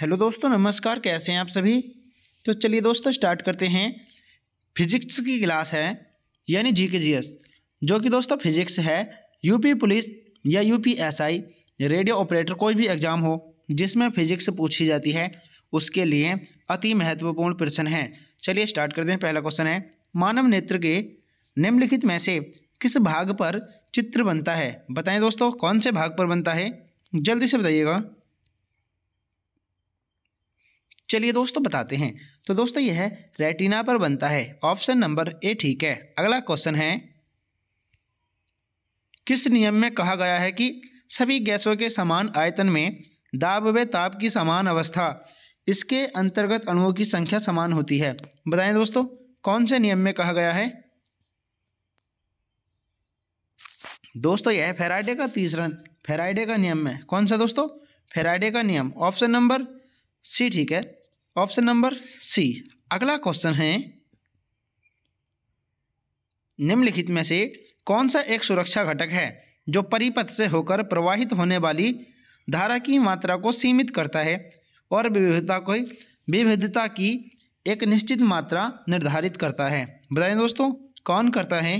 hello दोस्तों नमस्कार कैसे हैं आप सभी तो चलिए दोस्तों स्टार्ट करते हैं फिजिक्स की क्लास है यानी जी के जी एस जो कि दोस्तों फिजिक्स है यूपी पुलिस या यूपीएसआई रेडियो ऑपरेटर कोई भी एग्ज़ाम हो जिसमें फिजिक्स पूछी जाती है उसके लिए अति महत्वपूर्ण प्रश्न है चलिए स्टार्ट करते हैं पहला क्वेश्चन है मानव नेत्र के निम्नलिखित में से किस भाग पर चित्र बनता है बताएं दोस्तों कौन से भाग पर बनता है जल्दी से बताइएगा चलिए दोस्तों बताते हैं तो दोस्तों यह रेटिना पर बनता है ऑप्शन नंबर ए ठीक है अगला क्वेश्चन है किस नियम में कहा गया है कि सभी गैसों के समान आयतन में दाब व ताप की समान अवस्था इसके अंतर्गत अणुओं की संख्या समान होती है बताएं दोस्तों कौन से नियम में कहा गया है दोस्तों यह फेराइडे का तीसरा फेराइडे का नियम है कौन सा दोस्तों फेराइडे का नियम ऑप्शन नंबर सी ठीक है ऑप्शन नंबर सी अगला क्वेश्चन है निम्नलिखित में से कौन सा एक सुरक्षा घटक है जो परिपथ से होकर प्रवाहित होने वाली धारा की मात्रा को सीमित करता है और विविधता को विविधता की एक निश्चित मात्रा निर्धारित करता है बताएं दोस्तों कौन करता है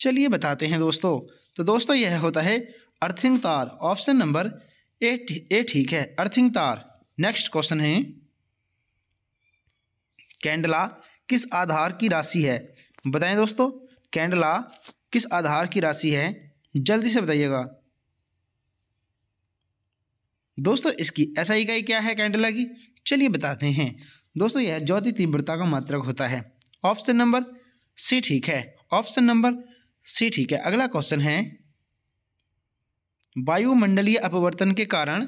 चलिए बताते हैं दोस्तों तो दोस्तों यह होता है अर्थिंग तार ऑप्शन नंबर ए ठीक है अर्थिंग तार नेक्स्ट क्वेश्चन है कैंडला किस आधार की राशि है बताएं दोस्तों कैंडला किस आधार की राशि है जल्दी से बताइएगा दोस्तों इसकी ऐसा इकाई क्या है कैंडला की चलिए बताते हैं दोस्तों यह ज्योति तीव्रता का मात्रक होता है ऑप्शन नंबर सी ठीक है ऑप्शन नंबर सी ठीक है अगला क्वेश्चन है वायुमंडलीय अपवर्तन के कारण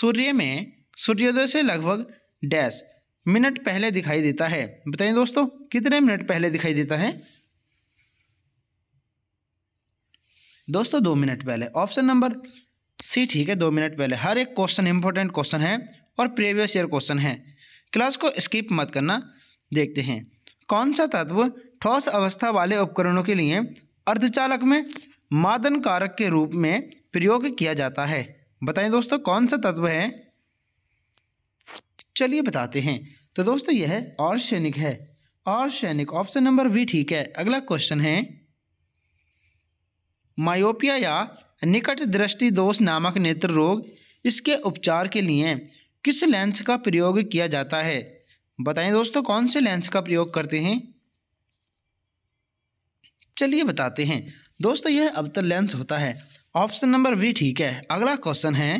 सूर्य में सूर्योदय से लगभग डैश मिनट पहले दिखाई देता है बताइए दोस्तों कितने मिनट पहले दिखाई देता है दोस्तों दो मिनट पहले ऑप्शन नंबर सी ठीक है दो मिनट पहले हर एक क्वेश्चन इंपॉर्टेंट क्वेश्चन है और प्रीवियस ईयर क्वेश्चन है क्लास को स्किप मत करना देखते हैं कौन सा तत्व ठोस अवस्था वाले उपकरणों के लिए अर्धचालक में मादन कारक के रूप में प्रयोग किया जाता है बताएं दोस्तों कौन सा तत्व है चलिए बताते हैं तो दोस्तों यह औरसैनिक है औरसैनिक ऑप्शन नंबर बी ठीक है अगला क्वेश्चन है मायोपिया या निकट दृष्टि दोष नामक नेत्र रोग इसके उपचार के लिए किस लेंस का प्रयोग किया जाता है बताएं दोस्तों कौन से लेंस का प्रयोग करते हैं चलिए बताते हैं दोस्तों यह अवतर लेंस होता है ऑप्शन नंबर बी ठीक है अगला क्वेश्चन है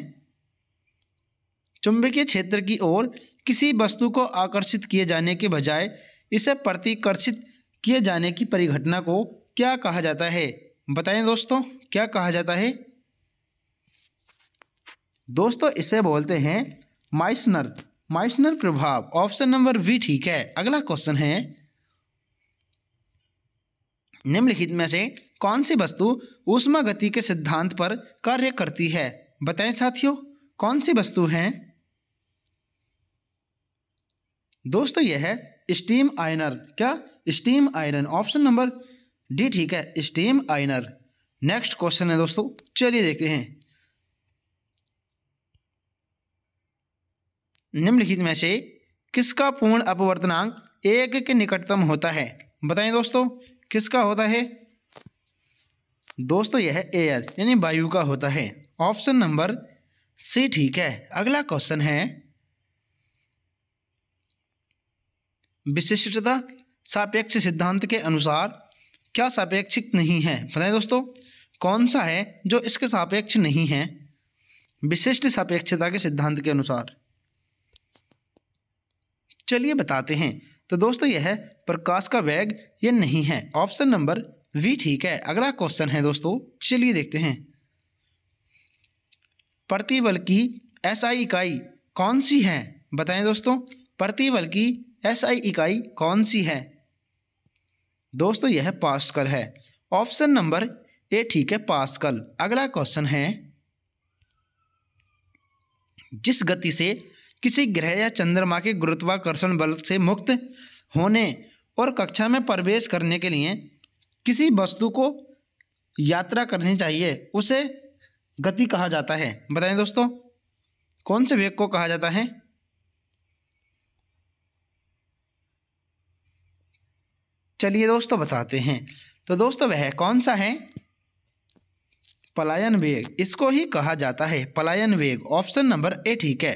चुंबकीय क्षेत्र की ओर किसी वस्तु को आकर्षित किए जाने के बजाय इसे प्रतिकर्षित किए जाने की परिघटना को क्या कहा जाता है बताएं दोस्तों क्या कहा जाता है दोस्तों इसे बोलते हैं माइसनर माइसनर प्रभाव ऑप्शन नंबर बी ठीक है अगला क्वेश्चन है निम्नलिखित में से कौन सी वस्तु ऊष्मा गति के सिद्धांत पर कार्य करती है बताएं साथियों कौन सी वस्तु है दोस्तों यह है स्टीम आयनर क्या steam iron option number D ठीक है स्टीम आयनर नेक्स्ट क्वेश्चन है दोस्तों चलिए देखते हैं निम्नलिखित में से किसका पूर्ण अपवर्तनांक एक के निकटतम होता है बताएं दोस्तों किसका होता है दोस्तों यह एयर यानी वायु का होता है ऑप्शन नंबर सी ठीक है अगला क्वेश्चन है विशिष्टता सापेक्ष सिद्धांत के अनुसार क्या सापेक्षिक नहीं है बताएं दोस्तों कौन सा है जो इसके सापेक्ष नहीं है विशिष्ट सापेक्षता के सिद्धांत के अनुसार चलिए बताते हैं तो दोस्तों यह प्रकाश का वेग यह नहीं है ऑप्शन नंबर वी ठीक है अगला क्वेश्चन है दोस्तों चलिए देखते हैं प्रतिबल की एसआई इकाई कौन सी है बताएं दोस्तों प्रतिबल की एसआई इकाई कौन सी है दोस्तों यह पास्कल है ऑप्शन नंबर ए ठीक है पास्कल अगला क्वेश्चन है जिस गति से किसी ग्रह या चंद्रमा के गुरुत्वाकर्षण बल से मुक्त होने और कक्षा में प्रवेश करने के लिए किसी वस्तु को यात्रा करनी चाहिए उसे गति कहा जाता है बताएं दोस्तों कौन से वेग को कहा जाता है चलिए दोस्तों बताते हैं तो दोस्तों वह कौन सा है पलायन वेग इसको ही कहा जाता है पलायन वेग ऑप्शन नंबर ए ठीक है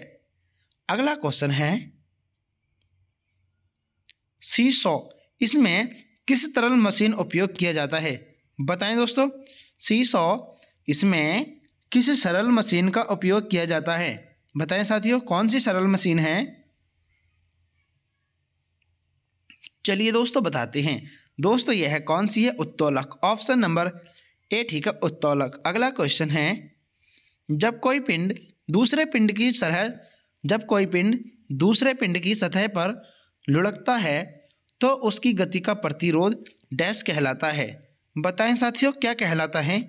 अगला क्वेश्चन है सी सौ इसमें किस तरल मशीन उपयोग किया जाता है बताएं दोस्तों सी सौ इसमें किस सरल मशीन का उपयोग किया जाता है बताएं साथियों कौन सी सरल मशीन है चलिए दोस्तों बताते हैं दोस्तों यह है कौन सी है उत्तोलक ऑप्शन नंबर ए ठीक है उत्तोलक अगला क्वेश्चन है जब कोई पिंड दूसरे पिंड की सरह जब कोई पिंड दूसरे पिंड की सतह पर लुढ़कता है तो उसकी गति का प्रतिरोध डैश कहलाता है बताएं साथियों क्या कहलाता है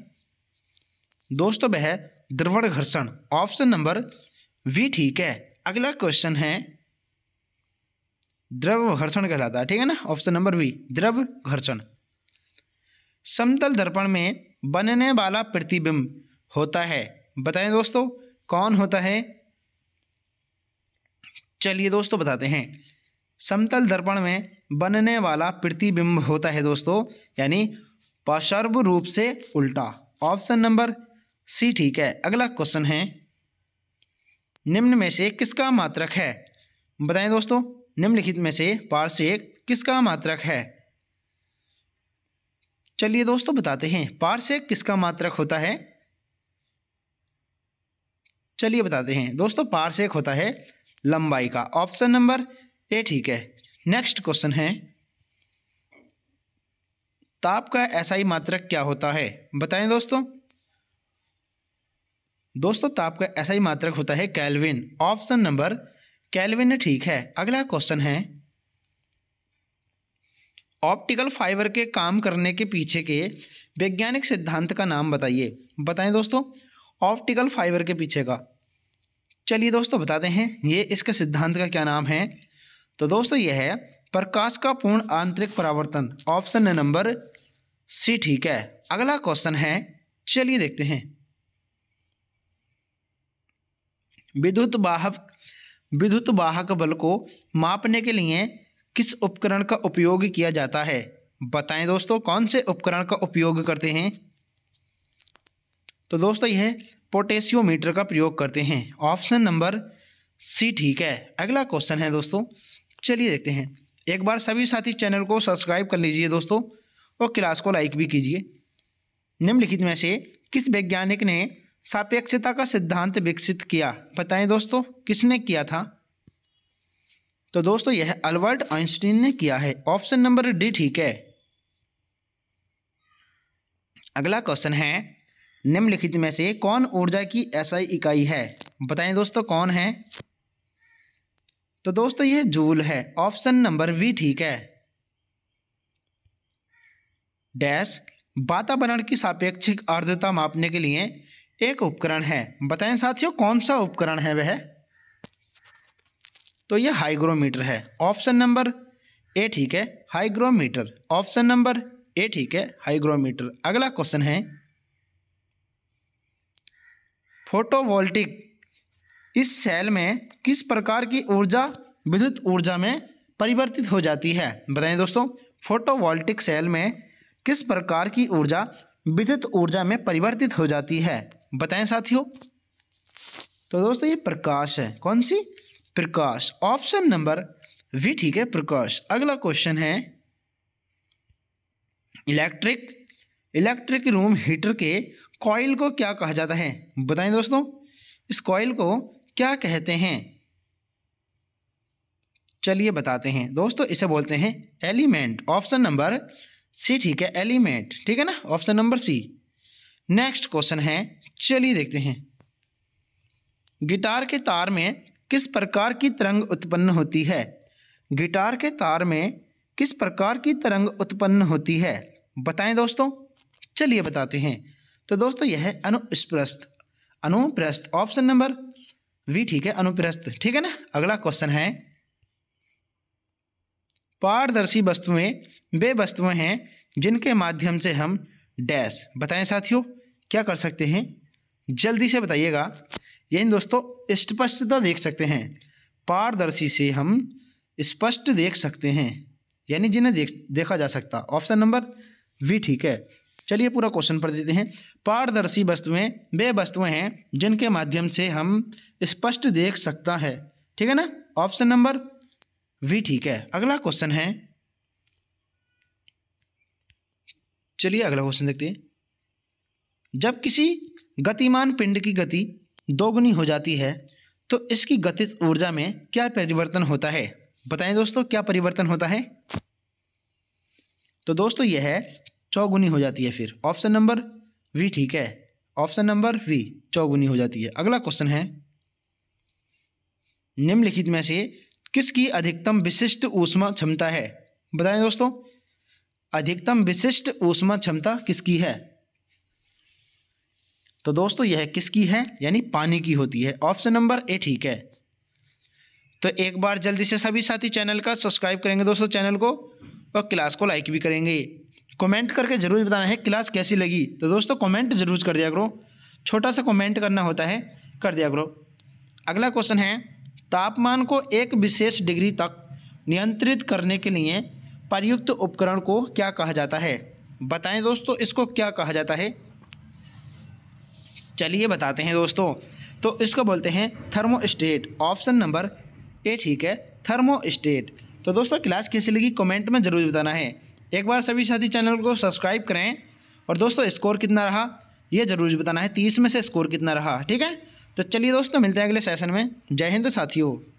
दोस्तों वह द्रवण घर्षण ऑप्शन नंबर वी ठीक है अगला क्वेश्चन है द्रव घर्षण कहलाता है ठीक है ना ऑप्शन नंबर वी द्रव घर्षण समतल दर्पण में बनने वाला प्रतिबिंब होता है बताएं दोस्तों कौन होता है चलिए दोस्तों बताते हैं समतल दर्पण में बनने वाला प्रतिबिंब होता है दोस्तों यानी पाशर्व रूप से उल्टा ऑप्शन नंबर सी ठीक है अगला क्वेश्चन है निम्न में से किसका मात्रक है बताएं दोस्तों निम्नलिखित में से पार्श्व एक किसका मात्रक है चलिए दोस्तों बताते हैं पार्श्व एक किसका मात्रक होता है चलिए बताते हैं दोस्तों पार्श्व एक होता है लंबाई का ऑप्शन नंबर ए ठीक है नेक्स्ट क्वेश्चन है ताप का एसआई मात्रक क्या होता है बताएं दोस्तों दोस्तों ताप का एसआई मात्रक होता है कैलविन ऑप्शन नंबर कैलविन ठीक है अगला क्वेश्चन है ऑप्टिकल फाइबर के काम करने के पीछे के वैज्ञानिक सिद्धांत का नाम बताइए बताएं दोस्तों ऑप्टिकल फाइबर के पीछे का चलिए दोस्तों बताते हैं ये इसके सिद्धांत का क्या नाम है तो दोस्तों यह है प्रकाश का पूर्ण आंतरिक परावर्तन ऑप्शन नंबर सी ठीक है अगला क्वेश्चन है चलिए देखते हैं विद्युत वाहक विद्युत वाहक बल को मापने के लिए किस उपकरण का उपयोग किया जाता है बताएं दोस्तों कौन से उपकरण का उपयोग करते हैं तो दोस्तों यह पोटेशियोमीटर का प्रयोग करते हैं ऑप्शन नंबर सी ठीक है अगला क्वेश्चन है दोस्तों चलिए देखते हैं एक बार सभी साथी चैनल को सब्सक्राइब कर लीजिए दोस्तों और क्लास को लाइक भी कीजिए निम्नलिखित में से किस वैज्ञानिक ने सापेक्षता का सिद्धांत विकसित किया बताएं दोस्तों किसने किया था तो दोस्तों यह अल्बर्ट आइंस्टीन ने किया है ऑप्शन नंबर डी ठीक है अगला क्वेश्चन है निम्नलिखित में से कौन ऊर्जा की एसआई इकाई है बताएं दोस्तों कौन है तो दोस्तों यह जूल है ऑप्शन नंबर वी ठीक है डैश वातावरण की सापेक्षिक आर्द्रता मापने के लिए एक उपकरण है बताएं साथियों कौन सा उपकरण है वह तो यह हाइग्रोमीटर है ऑप्शन नंबर ए ठीक है हाइग्रोमीटर ऑप्शन नंबर ए ठीक है हाइग्रोमीटर अगला क्वेश्चन है फोटोवोल्टिक इस सेल में किस प्रकार की ऊर्जा विद्युत ऊर्जा में परिवर्तित हो जाती है बताइए दोस्तों फोटोवोल्टिक सेल में किस प्रकार की ऊर्जा विद्युत ऊर्जा में परिवर्तित हो जाती है बताएं साथियों तो दोस्तों ये प्रकाश है कौन सी प्रकाश ऑप्शन नंबर वी ठीक है प्रकाश अगला क्वेश्चन है इलेक्ट्रिक इलेक्ट्रिक रूम हीटर के कॉयल को क्या कहा जाता है बताएं दोस्तों इस कॉयल को क्या कहते हैं चलिए बताते हैं दोस्तों इसे बोलते हैं एलिमेंट ऑप्शन नंबर सी ठीक है एलिमेंट ठीक है ना option number C next question है चलिए देखते हैं गिटार के तार में किस प्रकार की तरंग उत्पन्न होती है गिटार के तार में किस प्रकार की तरंग उत्पन्न होती है बताएं दोस्तों चलिए बताते हैं तो दोस्तों यह है अनुप्रस्थ अनुप्रस्थ ऑप्शन नंबर वी ठीक है अनुप्रस्थ ठीक है ना अगला क्वेश्चन है पारदर्शी वस्तुएं वे वस्तुएं हैं जिनके माध्यम से हम डैश बताएं साथियों क्या कर सकते हैं जल्दी से बताइएगा यही दोस्तों स्पष्टता देख सकते हैं पारदर्शी से हम स्पष्ट देख सकते हैं यानी जिन्हें देख देखा जा सकता ऑप्शन नंबर वी ठीक है चलिए पूरा क्वेश्चन पढ़ देते हैं पारदर्शी वस्तुएं वे वस्तुएं हैं जिनके माध्यम से हम स्पष्ट देख सकता है ठीक है ना ऑप्शन नंबर वी ठीक है अगला क्वेश्चन है चलिए अगला क्वेश्चन देखते हैं जब किसी गतिमान पिंड की गति दोगुनी हो जाती है तो इसकी गतिज ऊर्जा में क्या परिवर्तन होता है बताएं दोस्तों क्या परिवर्तन होता है तो दोस्तों यह है चौगुनी हो जाती है फिर ऑप्शन नंबर वी ठीक है ऑप्शन नंबर वी चौगुनी हो जाती है अगला क्वेश्चन है निम्नलिखित में से किसकी अधिकतम विशिष्ट ऊष्मा क्षमता है बताएं दोस्तों अधिकतम विशिष्ट ऊष्मा क्षमता किसकी है तो दोस्तों यह किसकी है यानी पानी की होती है ऑप्शन नंबर ए ठीक है तो एक बार जल्दी से सभी साथी चैनल का सब्सक्राइब करेंगे दोस्तों चैनल को और क्लास को लाइक भी करेंगे कमेंट करके ज़रूर बताना है क्लास कैसी लगी तो दोस्तों कमेंट जरूर कर दिया करो छोटा सा कमेंट करना होता है कर दिया करो अगला क्वेश्चन है तापमान को एक विशेष डिग्री तक नियंत्रित करने के लिए प्रयुक्त उपकरण को क्या कहा जाता है बताएं दोस्तों इसको क्या कहा जाता है चलिए बताते हैं दोस्तों तो इसको बोलते हैं थर्मोस्टेट ऑप्शन नंबर ए ठीक है थर्मो तो दोस्तों क्लास कैसी लगी कमेंट में ज़रूर बताना है एक बार सभी साथी चैनल को सब्सक्राइब करें और दोस्तों स्कोर कितना रहा ये ज़रूर बताना है तीस में से स्कोर कितना रहा ठीक है तो चलिए दोस्तों मिलते हैं अगले सेशन में जय हिंद साथियों